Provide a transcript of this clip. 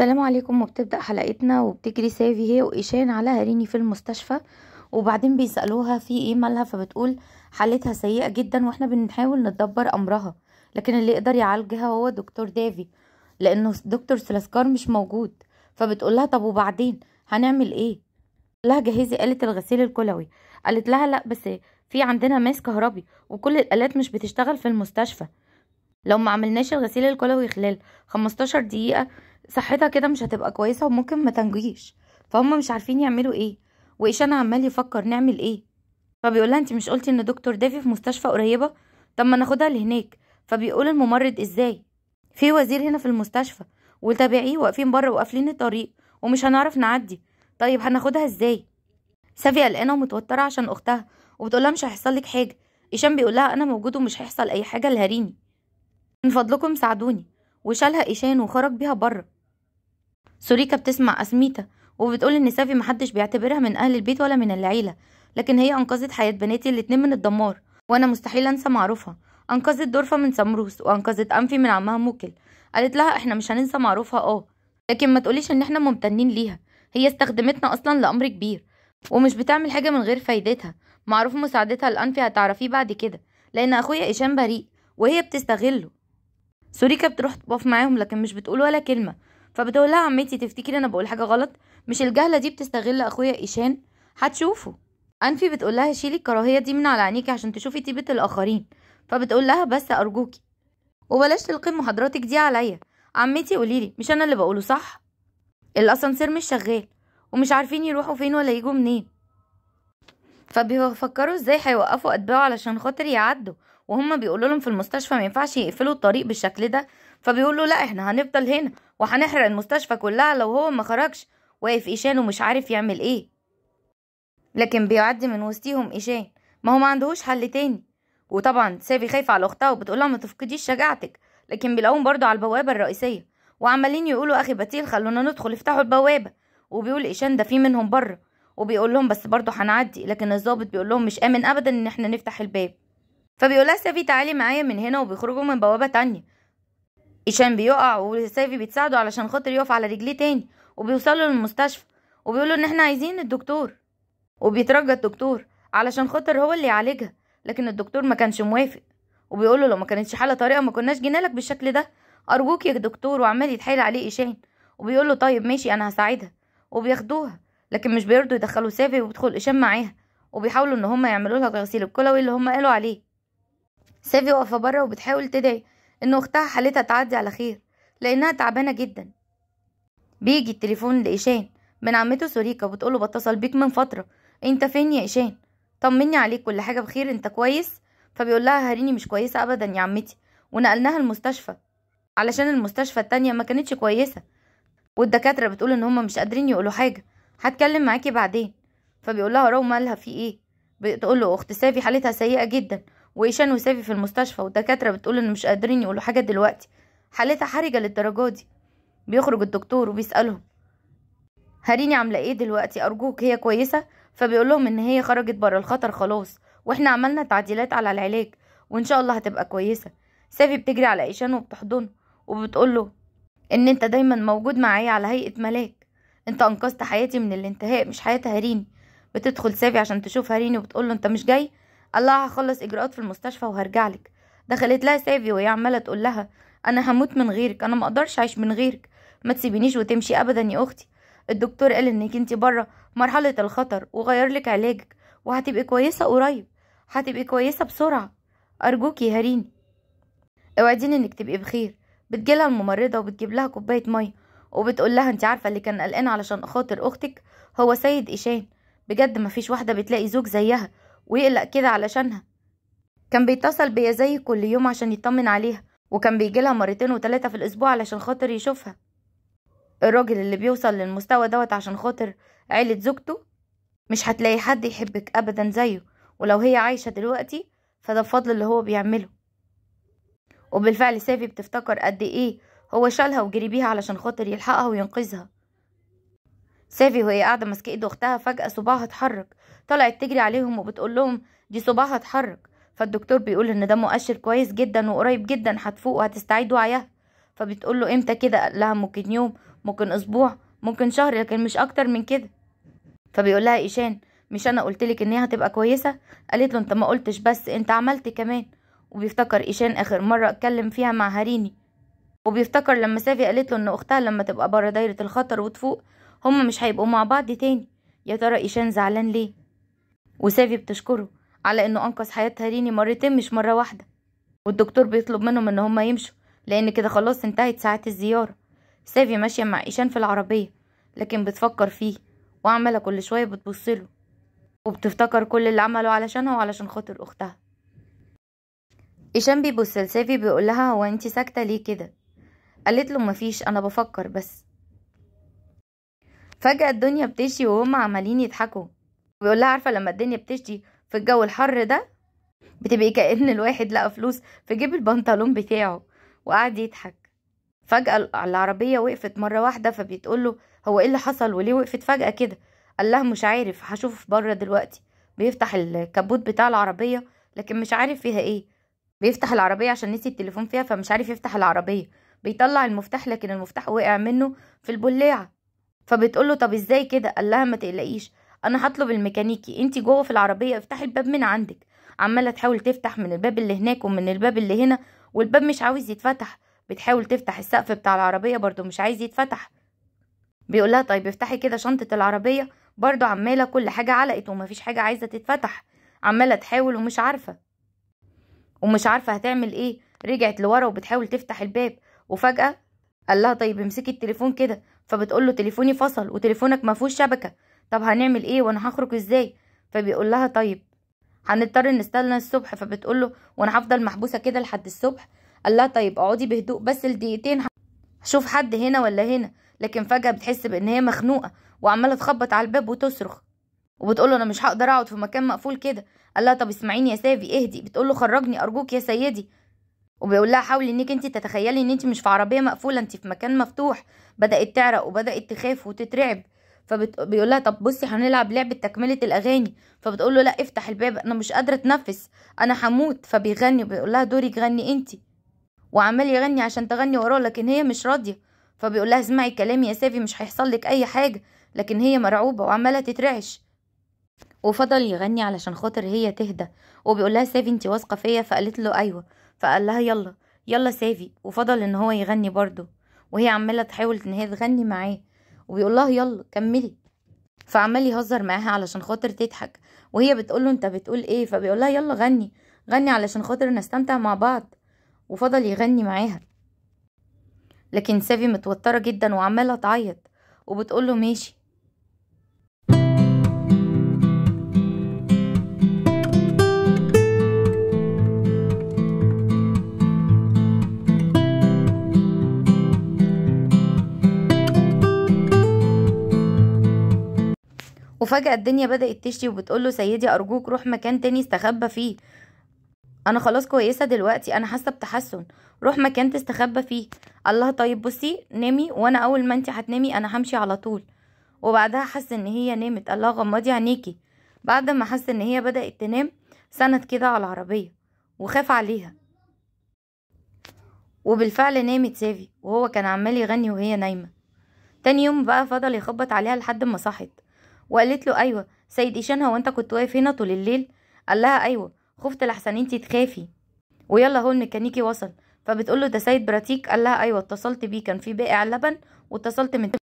السلام عليكم وبتبدأ حلقتنا وبتجري سافي هي وإيشان على هريني في المستشفى وبعدين بيسألوها في ايه مالها فبتقول حالتها سيئة جدا واحنا بنحاول ندبر أمرها لكن اللي يقدر يعالجها هو دكتور دافي لأنه دكتور سلاسكار مش موجود فبتقول لها طب وبعدين هنعمل ايه لها جهزي آلة الغسيل الكلوي قالت لها لا بس في عندنا ماس كهربي وكل الآلات مش بتشتغل في المستشفى لو ما عملناش الغسيل الكلوي خلال 15 دقيقة صحتها كده مش هتبقى كويسه وممكن ما تنجيش فهم مش عارفين يعملوا ايه وايشان عمال يفكر نعمل ايه فبيقولها انت مش قلتي ان دكتور دافي في مستشفى قريبه طب ما ناخدها لهناك فبيقول الممرض ازاي في وزير هنا في المستشفى وتابعيه واقفين بره وقافلين الطريق ومش هنعرف نعدي طيب هناخدها ازاي سافي قلقانه ومتوتره عشان اختها وبتقولها مش هيحصل لك حاجه إيشان بيقولها انا موجود ومش هيحصل اي حاجه لهريني من فضلكم ساعدوني وشالها ايشان وخرج بيها بره سوريكا بتسمع أسميتا وبتقول إن سافي محدش بيعتبرها من أهل البيت ولا من العيلة لكن هي أنقذت حياة بناتي الاتنين من الدمار وأنا مستحيل أنسى معروفها أنقذت دورفة من سمروس وأنقذت أنفي من عمها موكل قالت لها إحنا مش هننسى معروفها آه لكن ما تقوليش إن إحنا ممتنين ليها هي استخدمتنا أصلا لأمر كبير ومش بتعمل حاجة من غير فايدتها معروف مساعدتها لأنفي هتعرفيه بعد كده لأن أخويا هشام بريء وهي بتستغله سوريكا بتروح تقف معاهم لكن مش بتقول ولا كلمة فبتقول لها عمتي تفتكري انا بقول حاجه غلط مش الجهله دي بتستغل اخويا ايشان هتشوفه انفي بتقول لها شيلي الكراهيه دي من على عينيكي عشان تشوفي طيبه الاخرين فبتقول لها بس ارجوكي وبلاش تلقي محاضراتك دي عليا عمتي قوليلي مش انا اللي بقوله صح الاسانسير مش شغال ومش عارفين يروحوا فين ولا يجوا منين فبيفكروا ازاي هيوقفوا اتباعه علشان خاطر يعدوا وهم بيقولوا لهم في المستشفى ما ينفعش يقفلوا الطريق بالشكل ده فبيقول له لا احنا هنفضل هنا وهنحرق المستشفى كلها لو هو ما خرجش واقف ايشان ومش عارف يعمل ايه لكن بيعدي من وسطيهم ايشان ما هو ما عندهوش حل تاني وطبعا سافي خايفه على اختها وبتقولها ما تفقديش شجاعتك لكن بيلاقوهم برضو على البوابه الرئيسيه وعمالين يقولوا اخي بتيل خلونا ندخل افتحوا البوابه وبيقول ايشان ده في منهم بره وبيقول لهم بس برضو هنعدي لكن الضابط بيقول لهم مش امن ابدا ان احنا نفتح الباب فبيقولها سافي تعالي معايا من هنا وبيخرجوا من بوابه تانية هشام بيقع وسيفي بتساعده علشان خاطر يقف على رجليه تاني وبيوصلوا للمستشفى وبيقولوا ان احنا عايزين الدكتور وبيترجى الدكتور علشان خاطر هو اللي يعالجها لكن الدكتور ما كانش موافق وبيقوله لو ما كانتش حاله طارئه ما كناش جينا لك بالشكل ده ارجوك يا دكتور وعمال يتحايل عليه ايشان وبيقول له طيب ماشي انا هساعدها وبياخدوها لكن مش بيرضوا يدخلوا سافي وبيدخل هشام معاها وبيحاولوا ان هم يعملوا لها غسيل الكلوي اللي هم قالوا عليه سافي واقفه بره وبتحاول تدعي إن أختها حالتها تعدي على خير لأنها تعبانة جدا بيجي التليفون لإيشان من عمته سوريكا بتقوله بتصل بيك من فترة أنت فين يا إيشان طمني عليك كل حاجة بخير أنت كويس فبيقول لها هريني مش كويسة أبدا يا عمتي ونقلناها المستشفى علشان المستشفى التانية ما كانتش كويسة والدكاترة بتقول إن هما مش قادرين يقولوا حاجة هتكلم معاكي بعدين فبيقول لها روما مالها في إيه بتقول له أخت سافي حالتها سيئة جدا وإيشان وسافي في المستشفى والدكاترة بتقول إن مش قادرين يقولوا حاجة دلوقتي حالتها حرجة للدرجة دي بيخرج الدكتور وبيسألهم هاريني عاملة إيه دلوقتي أرجوك هي كويسة فبيقولهم إن هي خرجت بره الخطر خلاص وإحنا عملنا تعديلات على العلاج وإن شاء الله هتبقى كويسة سافي بتجري على إيشان وبتحضنه وبتقول له إن أنت دايما موجود معايا على هيئة ملاك أنت أنقذت حياتي من الانتهاء مش حياة هاريني بتدخل سافي عشان تشوف هاريني وبتقول له أنت مش جاي الله هخلص اجراءات في المستشفى وهرجع لك دخلت لها سافي وهي عماله تقول لها انا هموت من غيرك انا ما اقدرش اعيش من غيرك ما تسيبينيش وتمشي ابدا يا اختي الدكتور قال انك انت بره مرحله الخطر وغير لك علاجك وهتبقي كويسه قريب هتبقي كويسه بسرعه ارجوكي يا هريني اوعديني انك تبقي بخير بتجيلها الممرضه وبتجيب لها كوبايه ميه وبتقول لها انت عارفه اللي كان قلقان علشان خاطر اختك هو سيد ايشان بجد مفيش واحده بتلاقي زوج زيها ويقلق كده علشانها كان بيتصل بيا زي كل يوم عشان يطمن عليها وكان بيجيلها مرتين وتلاتة في الأسبوع علشان خاطر يشوفها الراجل اللي بيوصل للمستوى دوت عشان خاطر عيلة زوجته مش هتلاقي حد يحبك أبدا زيه ولو هي عايشة دلوقتي فده بفضل اللي هو بيعمله وبالفعل سافي بتفتكر قد إيه هو شالها وجري بيها علشان خاطر يلحقها وينقذها سافي وهي قاعدة ماسكة ايد اختها فجأة صباعها اتحرك طلعت تجري عليهم وبتقول لهم دي صباعها اتحرك فالدكتور بيقول ان ده مؤشر كويس جدا وقريب جدا هتفوق وهتستعيد وعيها فبتقول له امتى كده قال لها ممكن يوم ممكن اسبوع ممكن شهر لكن مش اكتر من كده فبيقول لها ايشان مش انا لك ان هي هتبقى كويسه قالت له انت ما قلتش بس انت عملت كمان وبيفتكر ايشان اخر مره اتكلم فيها مع هاريني وبيفتكر لما سافي قالت له ان اختها لما تبقى بره دايره الخطر وتفوق هما مش هيبقوا مع بعض تاني يا ترى ايشان زعلان ليه وسافي بتشكره على انه انقذ حياتها ريني مرتين مش مرة واحدة والدكتور بيطلب منهم ان هما يمشوا لان كده خلاص انتهت ساعات الزيارة سافي ماشية مع ايشان في العربية لكن بتفكر فيه وعمالة كل شوية بتبصله وبتفتكر كل اللي عمله علشانها وعلشان خاطر اختها ايشان بيبص لسافي بيقول لها هو انت ساكتة ليه كده قالت له مفيش انا بفكر بس فجأة الدنيا بتشتي وهم عمالين يضحكوا بيقول لها عارفة لما الدنيا بتشتي في الجو الحر ده بتبقي كأن الواحد لقى فلوس في جيب البنطلون بتاعه وقعد يضحك فجأة العربية وقفت مرة واحدة فبتقول له هو ايه اللي حصل وليه وقفت فجأة كده قال لها مش عارف هشوف بره دلوقتي بيفتح الكبوت بتاع العربية لكن مش عارف فيها ايه بيفتح العربية عشان نسي التليفون فيها فمش عارف يفتح العربية بيطلع المفتاح لكن المفتاح وقع منه في البلاعة فبتقول له طب ازاي كده قال لها ما تقلقيش انا هطلب الميكانيكي انت جوه في العربيه افتحي الباب من عندك عماله تحاول تفتح من الباب اللي هناك ومن الباب اللي هنا والباب مش عاوز يتفتح بتحاول تفتح السقف بتاع العربيه برده مش عايز يتفتح بيقولها طيب افتحي كده شنطه العربيه برده عماله كل حاجه علقت ومفيش حاجه عايزه تتفتح عماله تحاول ومش عارفه ومش عارفه هتعمل ايه رجعت لورا وبتحاول تفتح الباب وفجاه قال لها طيب امسكي التليفون كده فبتقول له تليفوني فصل وتليفونك ما فيهوش شبكه طب هنعمل ايه وانا هخرج ازاي فبيقول لها طيب هنضطر نستنى الصبح فبتقول له وانا هفضل محبوسه كده لحد الصبح قال لها طيب اقعدي بهدوء بس لدقيقتين هشوف حد هنا ولا هنا لكن فجاه بتحس بان هي مخنوقه وعماله تخبط على الباب وتصرخ وبتقول له انا مش هقدر اقعد في مكان مقفول كده قال لها طب اسمعيني يا سافي اهدي بتقول له خرجني ارجوك يا سيدي وبيقول لها حاولي انك انت تتخيلي ان انت مش في عربيه مقفوله انت في مكان مفتوح بدات تعرق وبدات تخاف وتترعب فبيقول لها طب بصي هنلعب لعبه تكمله الاغاني فبتقول له لا افتح الباب انا مش قادره اتنفس انا هموت فبيغني وبيقول لها دوري تغني انت وعمال يغني عشان تغني وراه لكن هي مش راضيه فبيقول لها اسمعي كلامي يا سافي مش هيحصل لك اي حاجه لكن هي مرعوبه وعماله تترعش وفضل يغني علشان خاطر هي تهدى وبيقول لها سافي انت واثقه فيا فقالت له ايوه فقال لها يلا يلا سافي وفضل ان هو يغني برضه وهي عماله تحاول ان هي تغني معاه وبيقول لها يلا كملي فعمال يهزر معاها علشان خاطر تضحك وهي بتقول له انت بتقول ايه فبيقول لها يلا غني غني علشان خاطر نستمتع مع بعض وفضل يغني معاها لكن سافي متوتره جدا وعماله تعيط وبتقول له ماشي وفجأة الدنيا بدأت تشتي وبتقوله سيدي أرجوك روح مكان تاني استخبى فيه أنا خلاص كويسة دلوقتي أنا حاسة بتحسن روح مكان تستخبى فيه الله طيب بصي نامي وأنا أول ما أنت هتنامي أنا همشي على طول وبعدها حس إن هي نامت الله غمضي عينيكي بعد ما حس إن هي بدأت تنام سند كده على العربية وخاف عليها وبالفعل نامت سافي وهو كان عمال يغني وهي نايمة تاني يوم بقى فضل يخبط عليها لحد ما صحت وقالت له أيوة سيد إيشان هو أنت كنت واقف هنا طول الليل قال لها أيوة خفت لحسن أنت تخافي ويلا هو الميكانيكي وصل فبتقول له ده سيد براتيك قال لها أيوة اتصلت بيه كان في بائع لبن واتصلت من